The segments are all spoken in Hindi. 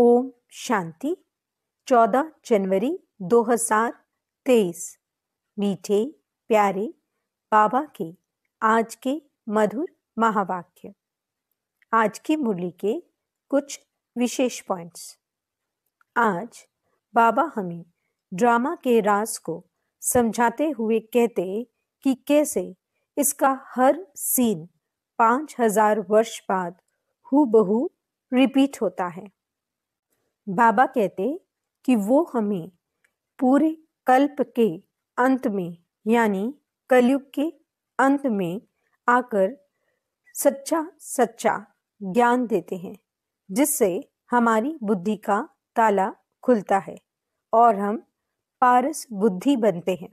ओम शांति 14 जनवरी 2023 मीठे प्यारे बाबा के आज के मधुर महावाक्य आज की मुरली के कुछ विशेष पॉइंट्स आज बाबा हमें ड्रामा के राज को समझाते हुए कहते कि कैसे इसका हर सीन पांच हजार वर्ष बाद बहु रिपीट होता है बाबा कहते कि वो हमें पूरे कल्प के अंत में यानी कलयुग के अंत में आकर सच्चा सच्चा ज्ञान देते हैं जिससे हमारी बुद्धि का ताला खुलता है और हम पारस बुद्धि बनते हैं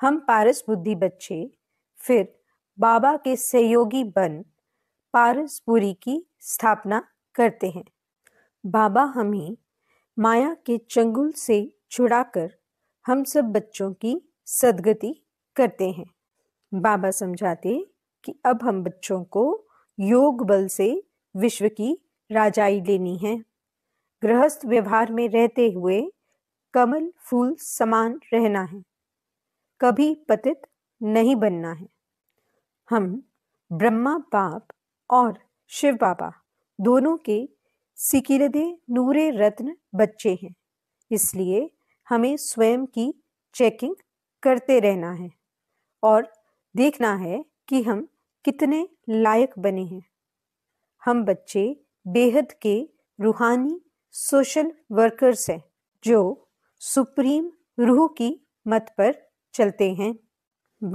हम पारस बुद्धि बच्चे फिर बाबा के सहयोगी बन पारसपुरी की स्थापना करते हैं बाबा हमें माया के चंगुल से छुड़ाकर हम सब बच्चों की सदगति करते हैं बाबा समझाते कि अब हम बच्चों को योग बल से विश्व की राजाई लेनी है गृहस्थ व्यवहार में रहते हुए कमल फूल समान रहना है कभी पतित नहीं बनना है हम ब्रह्मा बाप और शिव बाबा दोनों के सिकीरदे नूरे रत्न बच्चे हैं इसलिए हमें स्वयं की चेकिंग करते रहना है और देखना है कि हम कितने लायक बने हैं हम बच्चे बेहद के रूहानी सोशल वर्कर्स हैं जो सुप्रीम रूह की मत पर चलते हैं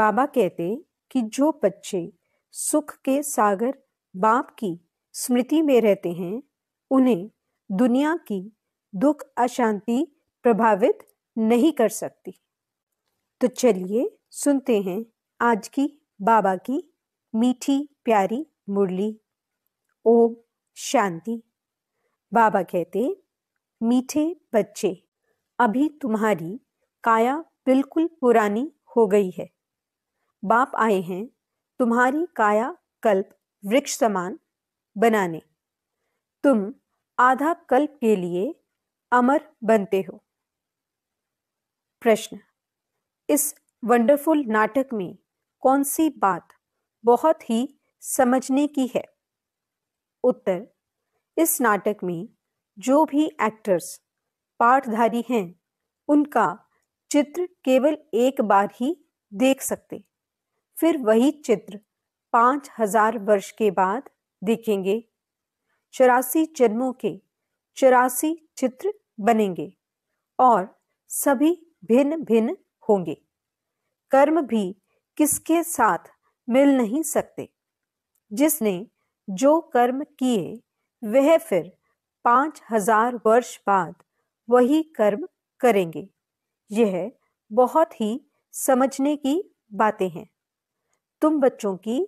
बाबा कहते कि जो बच्चे सुख के सागर बाप की स्मृति में रहते हैं उन्हें दुनिया की दुख अशांति प्रभावित नहीं कर सकती तो चलिए सुनते हैं आज की बाबा की मीठी प्यारी मुरली ओम शांति बाबा कहते मीठे बच्चे अभी तुम्हारी काया बिल्कुल पुरानी हो गई है बाप आए हैं तुम्हारी काया कल्प वृक्ष समान बनाने तुम आधा कल्प के लिए अमर बनते हो प्रश्न इस वंडरफुल नाटक में कौन सी बात बहुत ही समझने की है उत्तर इस नाटक में जो भी एक्टर्स पाठधारी हैं उनका चित्र केवल एक बार ही देख सकते फिर वही चित्र पांच हजार वर्ष के बाद देखेंगे चौरासी जन्मों के चौरासी चित्र बनेंगे और सभी भिन्न भिन्न होंगे कर्म भी किसके साथ मिल नहीं सकते जिसने जो कर्म किए वह फिर पांच हजार वर्ष बाद वही कर्म करेंगे यह बहुत ही समझने की बातें हैं तुम बच्चों की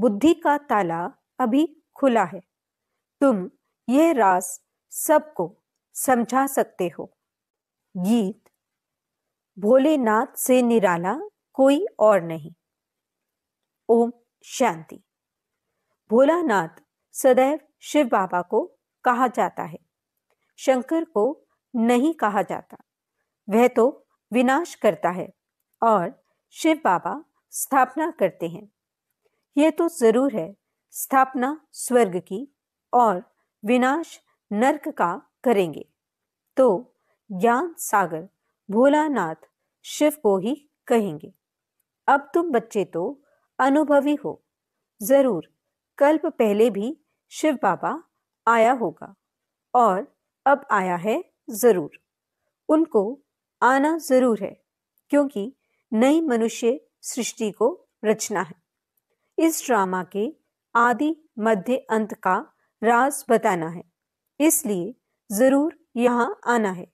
बुद्धि का ताला अभी खुला है तुम यह रास सबको समझा सकते हो गीत भोलेनाथ से निराला कोई और नहीं ओम शांति भोलानाथ सदैव शिव बाबा को कहा जाता है शंकर को नहीं कहा जाता वह तो विनाश करता है और शिव बाबा स्थापना करते हैं यह तो जरूर है स्थापना स्वर्ग की और विनाश नरक का करेंगे तो ज्ञान सागर भोलानाथ शिव को ही कहेंगे अब तुम बच्चे तो अनुभवी हो जरूर कल्प पहले भी शिव बाबा आया होगा और अब आया है जरूर उनको आना जरूर है क्योंकि नई मनुष्य सृष्टि को रचना है इस ड्रामा के आदि मध्य अंत का राज बताना है इसलिए ज़रूर यहाँ आना है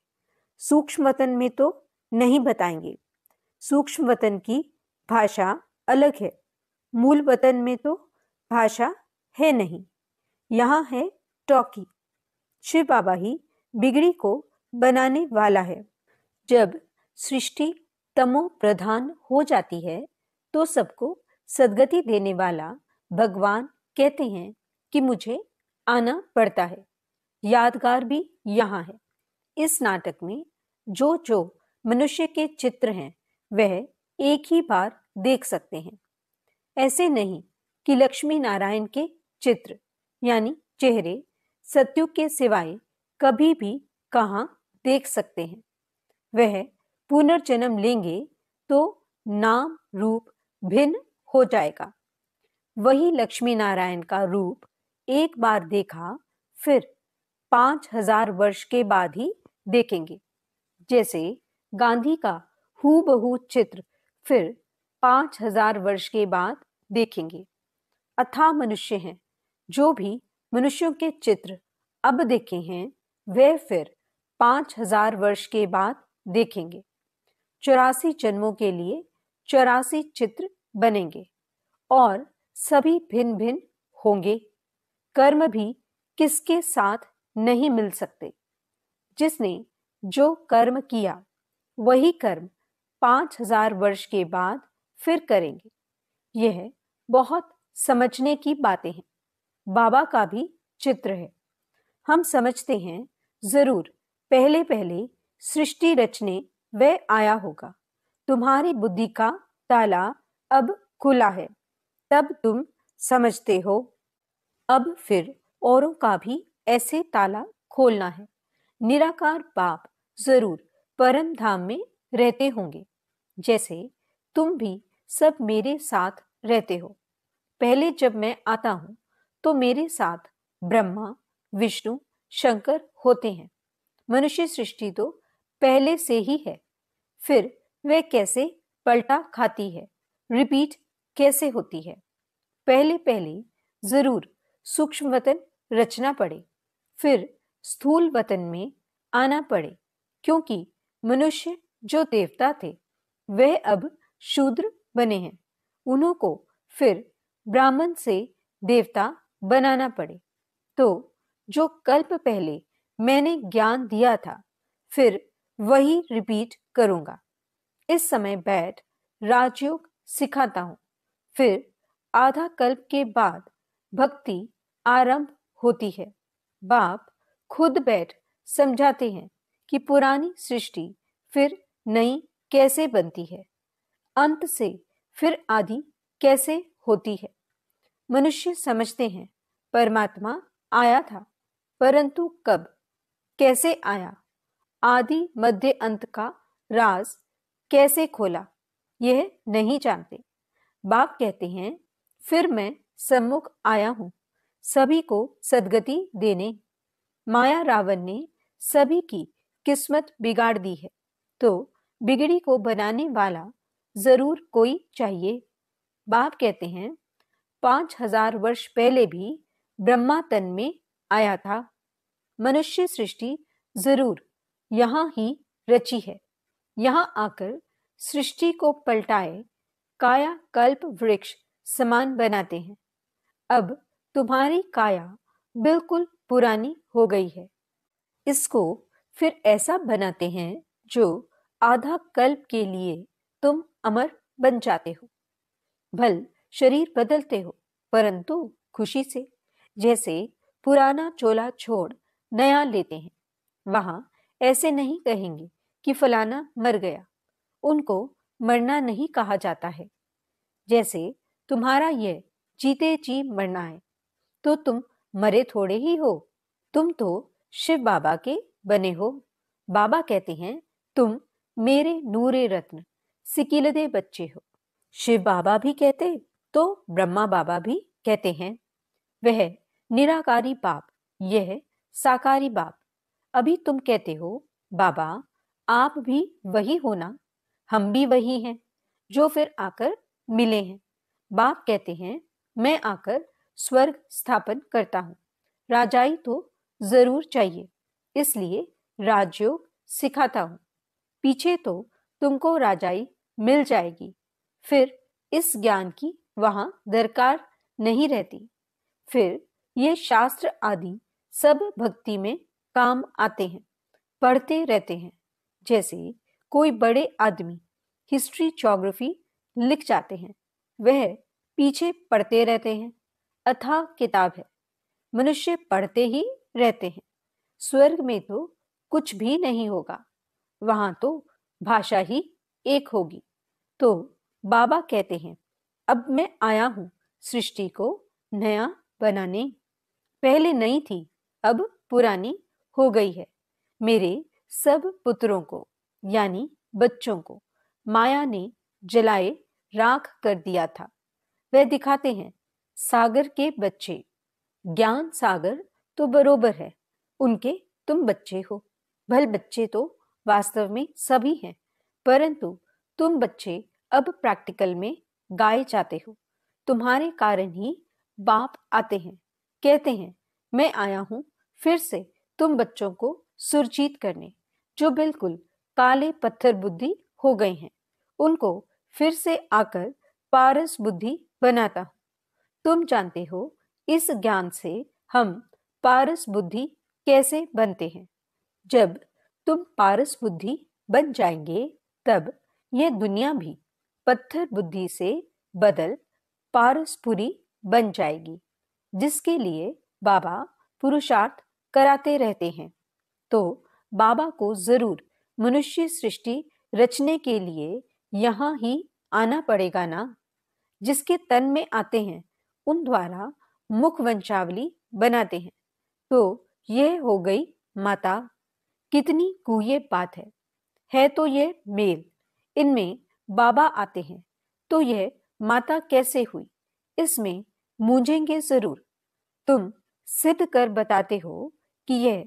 सूक्ष्म वतन में तो नहीं बताएंगे सूक्ष्म वतन की भाषा अलग है मूल वतन में तो भाषा है नहीं यहाँ है टॉकी शिव बाबा ही बिगड़ी को बनाने वाला है जब सृष्टि तमो प्रधान हो जाती है तो सबको सदगति देने वाला भगवान कहते हैं कि मुझे आना पड़ता है यादगार भी यहाँ है इस नाटक में जो जो मनुष्य के चित्र हैं वह एक ही बार देख सकते हैं ऐसे नहीं कि लक्ष्मी नारायण के चित्र यानी चेहरे सत्यु के सिवाय कभी भी कहाँ देख सकते हैं वह पुनर्जन्म लेंगे तो नाम रूप भिन्न हो जाएगा वही लक्ष्मी नारायण का रूप एक बार देखा फिर पांच हजार वर्ष के बाद ही देखेंगे जैसे गांधी का हू बहू चित्र फिर पांच हजार वर्ष के बाद देखेंगे अथा मनुष्य हैं जो भी मनुष्यों के चित्र अब देखे हैं वे फिर पांच हजार वर्ष के बाद देखेंगे चौरासी जन्मों के लिए चौरासी चित्र बनेंगे और सभी भिन्न भिन्न होंगे कर्म भी किसके साथ नहीं मिल सकते जिसने जो कर्म किया वही कर्म पांच हजार वर्ष के बाद फिर करेंगे यह बहुत समझने की बातें हैं बाबा का भी चित्र है हम समझते हैं जरूर पहले पहले सृष्टि रचने वह आया होगा तुम्हारी बुद्धि का ताला अब खुला है तब तुम समझते हो अब फिर औरों का भी ऐसे ताला खोलना है निराकार बाप जरूर परम धाम में रहते होंगे जैसे तुम भी सब मेरे साथ रहते हो पहले जब मैं आता हूं तो मेरे साथ ब्रह्मा विष्णु शंकर होते हैं मनुष्य सृष्टि तो पहले से ही है फिर वह कैसे पलटा खाती है रिपीट कैसे होती है पहले पहले जरूर सूक्ष्म वतन रचना पड़े फिर स्थूल वतन में आना पड़े क्योंकि मनुष्य जो देवता थे वह अब शूद्र बने हैं उन्हों को फिर ब्राह्मण से देवता बनाना पड़े तो जो कल्प पहले मैंने ज्ञान दिया था फिर वही रिपीट करूंगा इस समय बैठ राजयोग सिखाता हूं फिर आधा कल्प के बाद भक्ति आरंभ होती है बाप खुद बैठ समझाते हैं कि पुरानी सृष्टि फिर नई कैसे बनती है अंत से फिर आदि कैसे होती है मनुष्य समझते हैं परमात्मा आया था परंतु कब कैसे आया आदि मध्य अंत का राज कैसे खोला यह नहीं जानते बाप कहते हैं फिर मैं सम्मुख आया हूँ सभी को सदगति देने माया रावण ने सभी की किस्मत बिगाड़ दी है तो बिगड़ी को बनाने वाला जरूर कोई चाहिए बाप कहते हैं पांच हजार वर्ष पहले भी ब्रह्मा तन में आया था मनुष्य सृष्टि जरूर यहाँ ही रची है यहाँ आकर सृष्टि को पलटाए काया कल्प वृक्ष समान बनाते हैं अब तुम्हारी काया बिल्कुल पुरानी हो गई है इसको फिर ऐसा बनाते हैं जो आधा कल्प के लिए तुम अमर बन जाते हो भल शरीर बदलते हो परंतु खुशी से जैसे पुराना चोला छोड़ नया लेते हैं वहां ऐसे नहीं कहेंगे कि फलाना मर गया उनको मरना नहीं कहा जाता है जैसे तुम्हारा यह जीते जी मरना है तो तुम मरे थोड़े ही हो तुम तो शिव बाबा के बने हो बाबा कहते हैं तुम मेरे नूरे रत्न सिकिलदे बच्चे हो शिव बाबा भी कहते तो ब्रह्मा बाबा भी कहते हैं वह निराकारी बाप यह साकारी बाप अभी तुम कहते हो बाबा आप भी वही होना हम भी वही हैं जो फिर आकर मिले हैं बाप कहते हैं मैं आकर स्वर्ग स्थापन करता हूँ राजाई तो जरूर चाहिए इसलिए राजयोग सिखाता हूँ पीछे तो तुमको राजाई मिल जाएगी फिर इस ज्ञान की वहां दरकार नहीं रहती फिर ये शास्त्र आदि सब भक्ति में काम आते हैं पढ़ते रहते हैं जैसे कोई बड़े आदमी हिस्ट्री जोग्राफी लिख जाते हैं वह पीछे पढ़ते रहते हैं अथा किताब है मनुष्य पढ़ते ही रहते हैं स्वर्ग में तो कुछ भी नहीं होगा वहां तो भाषा ही एक होगी तो बाबा कहते हैं अब मैं आया हूँ सृष्टि को नया बनाने पहले नई थी अब पुरानी हो गई है मेरे सब पुत्रों को यानी बच्चों को माया ने जलाए राख कर दिया था वह दिखाते हैं सागर के बच्चे ज्ञान सागर तो बरोबर है उनके तुम बच्चे हो भल बच्चे तो वास्तव में सभी हैं परंतु तुम बच्चे अब प्रैक्टिकल में गाए जाते हो तुम्हारे कारण ही बाप आते हैं कहते हैं मैं आया हूँ फिर से तुम बच्चों को सुरजीत करने जो बिल्कुल काले पत्थर बुद्धि हो गए हैं उनको फिर से आकर पारस बुद्धि बनाता हूँ तुम जानते हो इस ज्ञान से हम पारस बुद्धि कैसे बनते हैं जब तुम पारस बुद्धि बन जाएंगे तब यह दुनिया भी पत्थर बुद्धि से बदल पारसपुरी बन जाएगी जिसके लिए बाबा पुरुषार्थ कराते रहते हैं तो बाबा को जरूर मनुष्य सृष्टि रचने के लिए यहाँ ही आना पड़ेगा ना जिसके तन में आते हैं उन द्वारा मुख वंशावली बनाते हैं तो यह हो गई माता कितनी कुये बात है है तो यह मेल इनमें बाबा आते हैं तो यह माता कैसे हुई इसमें मूझेंगे जरूर तुम सिद्ध कर बताते हो कि यह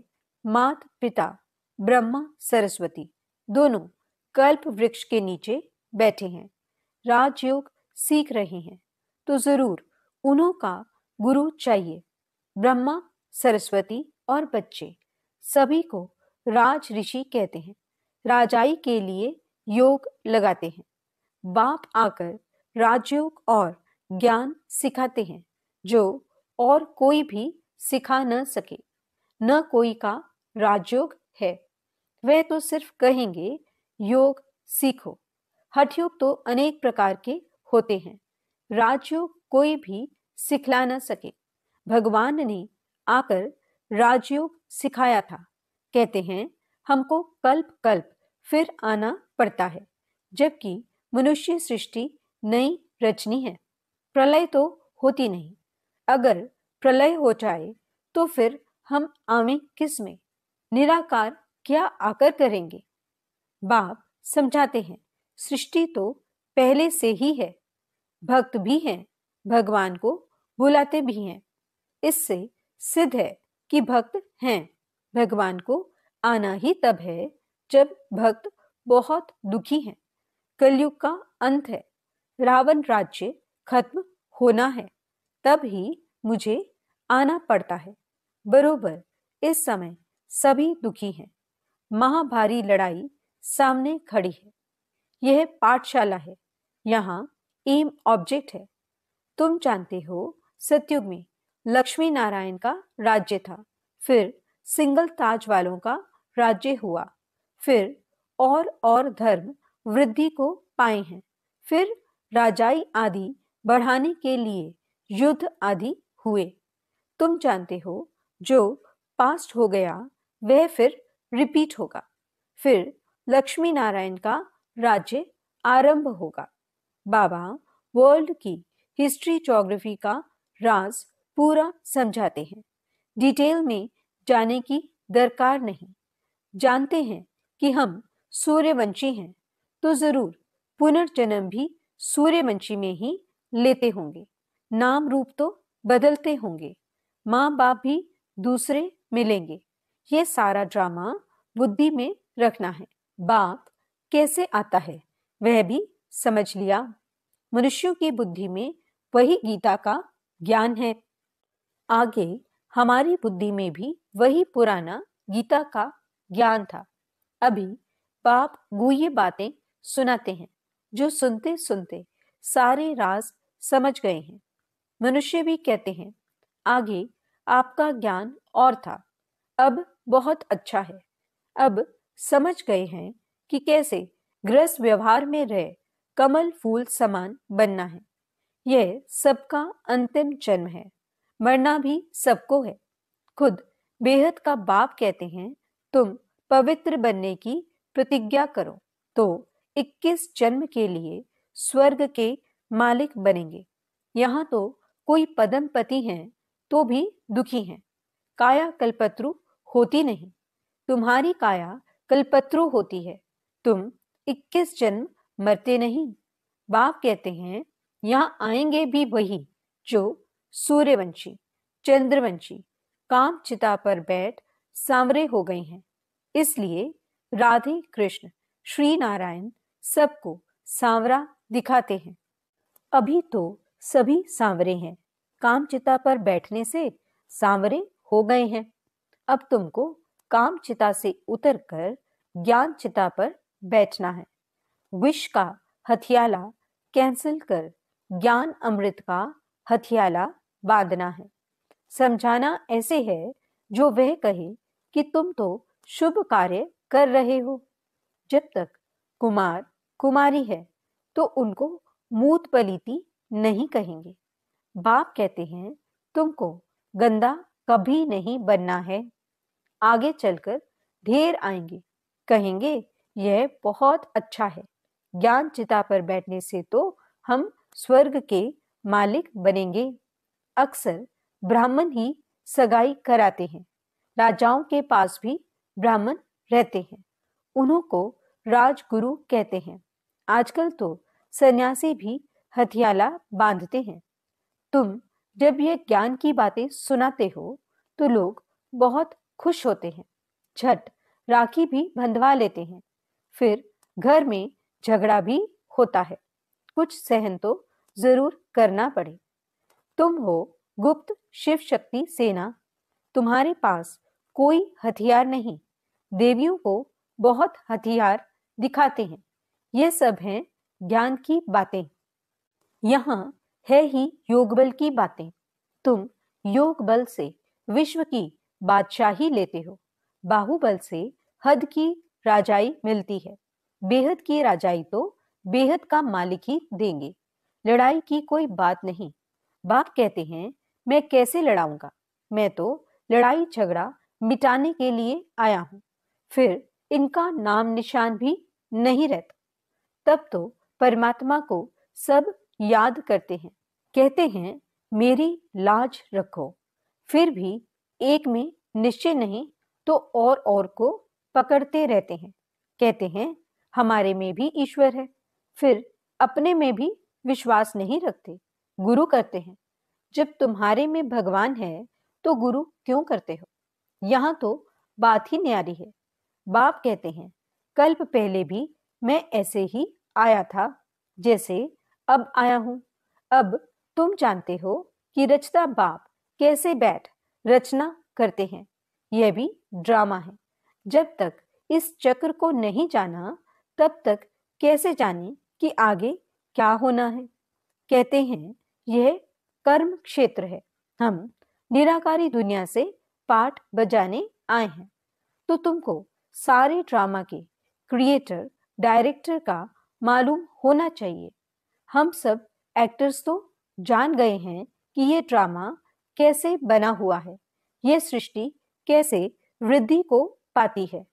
मात पिता ब्रह्मा सरस्वती दोनों कल्प वृक्ष के नीचे बैठे हैं राजयोग सीख रहे हैं तो जरूर उन्हों का गुरु चाहिए ब्रह्मा सरस्वती और बच्चे सभी को राज ऋषि कहते हैं राजाई के लिए योग लगाते हैं बाप आकर राजयोग और ज्ञान सिखाते हैं जो और कोई भी सिखा न सके न कोई का राजयोग है वह तो सिर्फ कहेंगे योग सीखो हठयोग तो अनेक प्रकार के होते हैं राजयोग कोई भी सिखला न सके भगवान ने आकर राजयोग सिखाया था कहते हैं हमको कल्प कल्प फिर आना पड़ता है जबकि मनुष्य सृष्टि नई रचनी है प्रलय तो होती नहीं अगर प्रलय हो जाए तो फिर हम आवे किस में निराकार क्या आकर करेंगे बाप समझाते हैं सृष्टि तो पहले से ही है भक्त भी हैं भगवान को बुलाते भी हैं इससे सिद्ध है कि भक्त हैं भगवान को आना ही तब है जब भक्त बहुत दुखी हैं कलयुग का अंत है रावण राज्य खत्म होना है तब ही मुझे आना पड़ता है बरोबर इस समय सभी दुखी हैं महाभारी लड़ाई सामने खड़ी है यह पाठशाला है यहाँ एम ऑब्जेक्ट है तुम जानते हो सतयुग में लक्ष्मी नारायण का राज्य था फिर सिंगल ताज वालों का राज्य हुआ फिर और और धर्म वृद्धि को पाए हैं फिर राजाई आदि बढ़ाने के लिए युद्ध आदि हुए तुम जानते हो जो पास्ट हो गया वह फिर रिपीट होगा फिर लक्ष्मी नारायण का राज्य आरंभ होगा बाबा वर्ल्ड की हिस्ट्री जोग्राफी का राज पूरा समझाते हैं डिटेल में जाने की दरकार नहीं जानते हैं कि हम सूर्यवंशी हैं तो ज़रूर पुनर्जन्म भी सूर्यवंशी में ही लेते होंगे नाम रूप तो बदलते होंगे माँ बाप भी दूसरे मिलेंगे ये सारा ड्रामा बुद्धि में रखना है बाप कैसे आता है वह भी समझ लिया मनुष्यों की बुद्धि में वही गीता का ज्ञान है आगे हमारी बुद्धि में भी वही पुराना गीता का ज्ञान था अभी बाप गुहे बातें सुनाते हैं जो सुनते सुनते सारे राज समझ गए हैं मनुष्य भी कहते हैं आगे आपका ज्ञान और था अब बहुत अच्छा है अब समझ गए हैं कि कैसे ग्रस व्यवहार में रह कमल फूल समान बनना है यह सबका अंतिम जन्म है मरना भी सबको है खुद बेहद का बाप कहते हैं तुम पवित्र बनने की प्रतिज्ञा करो तो 21 जन्म के लिए स्वर्ग के मालिक बनेंगे यहाँ तो कोई पदम पति हैं तो भी दुखी हैं काया कलपत्रु होती नहीं तुम्हारी काया कलपत्रु होती है तुम 21 जन्म मरते नहीं बाप कहते हैं यहाँ आएंगे भी वही जो सूर्यवंशी चंद्रवंशी काम चिता पर बैठ सांवरे हो गए हैं इसलिए राधे कृष्ण श्री नारायण सबको सांवरा दिखाते हैं अभी तो सभी सांवरे हैं कामचिता पर बैठने से सांवरे हो गए हैं अब तुमको कामचिता से उतरकर ज्ञान चिता पर बैठना है विष का हथियाला कैंसिल कर ज्ञान अमृत का हथियाला बांधना है समझाना ऐसे है जो वह कहे कि तुम तो शुभ कार्य कर रहे हो जब तक कुमार कुमारी है तो उनको मूत पलीती नहीं कहेंगे बाप कहते हैं तुमको गंदा कभी नहीं बनना है आगे चलकर ढेर आएंगे कहेंगे यह बहुत अच्छा है ज्ञान चिता पर बैठने से तो हम स्वर्ग के मालिक बनेंगे अक्सर ब्राह्मण ही सगाई कराते हैं राजाओं के पास भी ब्राह्मण रहते हैं उन्हों को राजगुरु कहते हैं आजकल तो सन्यासी भी हथियाला बांधते हैं तुम जब यह ज्ञान की बातें सुनाते हो तो लोग बहुत खुश होते हैं झट राखी भी बंधवा लेते हैं फिर घर में झगड़ा भी होता है कुछ सहन तो जरूर करना पड़े तुम हो गुप्त शिव शक्ति सेना तुम्हारे पास कोई हथियार नहीं देवियों को बहुत हथियार दिखाते हैं यह सब हैं ज्ञान की बातें यहाँ है ही योग बल की बातें तुम योग बल से विश्व की बादशाही लेते हो बाहुबल से हद की राजाई मिलती है बेहद की राजाई तो बेहद का मालिक ही देंगे लड़ाई की कोई बात नहीं बाप कहते हैं मैं कैसे लड़ाऊंगा मैं तो लड़ाई झगड़ा मिटाने के लिए आया हूँ फिर इनका नाम निशान भी नहीं रहता तब तो परमात्मा को सब याद करते हैं कहते हैं मेरी लाज रखो फिर भी एक में निश्चय नहीं तो और और को पकड़ते रहते हैं कहते हैं हमारे में भी ईश्वर है फिर अपने में भी विश्वास नहीं रखते गुरु करते हैं जब तुम्हारे में भगवान है तो गुरु क्यों करते हो यहाँ तो बात ही न्यारी है बाप कहते हैं कल्प पहले भी मैं ऐसे ही आया था जैसे अब आया हूँ अब तुम जानते हो कि रचता बाप कैसे बैठ रचना करते हैं यह भी ड्रामा है जब तक इस चक्र को नहीं जाना तब तक कैसे जाने कि आगे क्या होना है कहते हैं यह कर्म क्षेत्र है हम निराकारी दुनिया से पाठ बजाने आए हैं तो तुमको सारे ड्रामा के क्रिएटर डायरेक्टर का मालूम होना चाहिए हम सब एक्टर्स तो जान गए हैं कि यह ड्रामा कैसे बना हुआ है यह सृष्टि कैसे वृद्धि को पाती है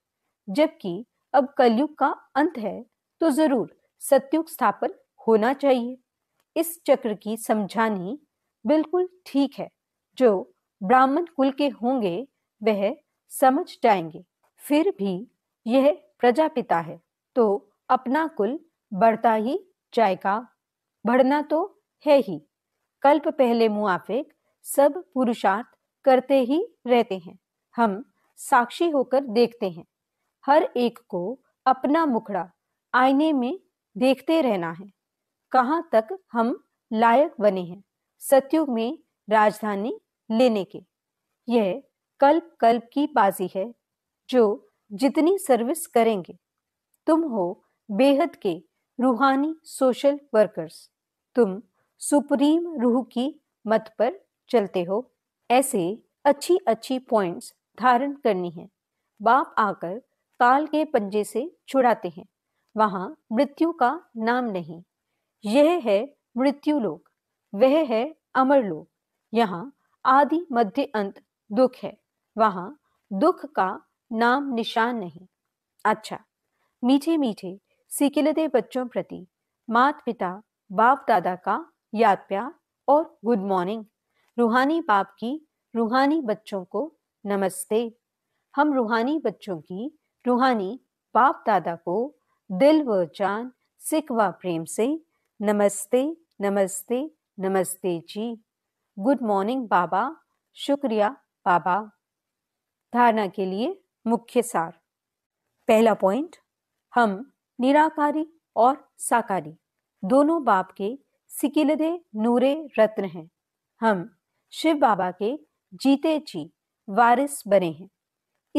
जबकि अब कलयुग का अंत है तो जरूर सत्युग स्थापन होना चाहिए इस चक्र की समझानी बिल्कुल ठीक है जो ब्राह्मण कुल के होंगे वह समझ जाएंगे फिर भी यह प्रजापिता है तो अपना कुल बढ़ता ही जाएगा बढ़ना तो है ही कल्प पहले मुआफिक सब पुरुषार्थ करते ही रहते हैं हम साक्षी होकर देखते हैं हर एक को अपना मुखड़ा आईने में देखते रहना है कहाँ तक हम लायक बने हैं सत्युग में राजधानी लेने के यह कल्प कल्प की बाजी है जो जितनी सर्विस करेंगे तुम हो बेहद के रूहानी सोशल वर्कर्स तुम सुप्रीम रूह की मत पर चलते हो ऐसे अच्छी अच्छी पॉइंट्स धारण करनी है बाप आकर काल के पंजे से छुड़ाते हैं वहां मृत्यु का नाम नहीं यह है मृत्यु लोक वह है अमर लोक यहाँ आदि मध्य अंत दुख है वहां दुख का नाम निशान नहीं अच्छा मीठे मीठे सिकिलदे बच्चों प्रति मात पिता बाप दादा का याद प्यार और गुड मॉर्निंग रूहानी बाप की रूहानी बच्चों को नमस्ते हम रूहानी बच्चों की रूहानी बाप दादा को दिल व जान व प्रेम से नमस्ते नमस्ते नमस्ते जी गुड मॉर्निंग बाबा शुक्रिया बाबा धारणा के लिए मुख्य सार पहला पॉइंट हम निराकारी और साकारी दोनों बाप के सिकिलदे नूरे रत्न हैं हम शिव बाबा के जीते जी वारिस बने हैं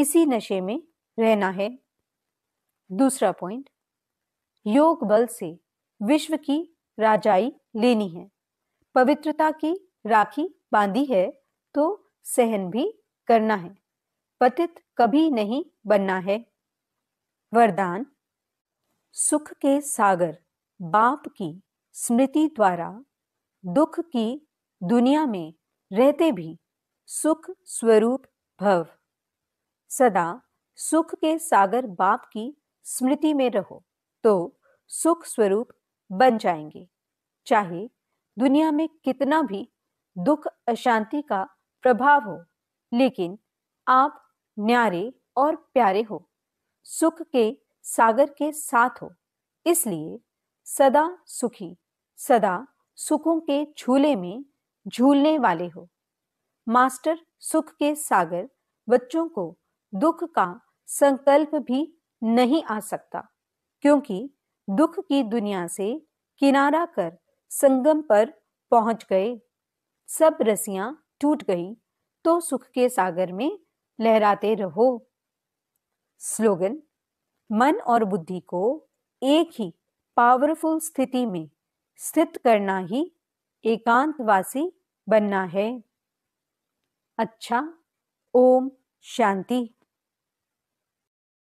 इसी नशे में रहना है दूसरा पॉइंट योग बल से विश्व की राजाई लेनी है पवित्रता की राखी बांधी है तो सहन भी करना है पतित कभी नहीं बनना है वरदान सुख के सागर बाप की स्मृति द्वारा दुख की दुनिया में रहते भी सुख स्वरूप भव सदा सुख के सागर बाप की स्मृति में रहो तो सुख स्वरूप बन जाएंगे चाहे दुनिया में कितना भी दुख अशांति का प्रभाव हो लेकिन आप न्यारे और प्यारे हो सुख के सागर के साथ हो इसलिए सदा सुखी सदा सुखों के झूले में झूलने वाले हो मास्टर सुख के सागर बच्चों को दुख का संकल्प भी नहीं आ सकता क्योंकि दुख की दुनिया से किनारा कर संगम पर पहुंच गए सब रसियां टूट गई तो सुख के सागर में लहराते रहो स्लोगन मन और बुद्धि को एक ही पावरफुल स्थिति में स्थित करना ही एकांतवासी बनना है अच्छा ओम शांति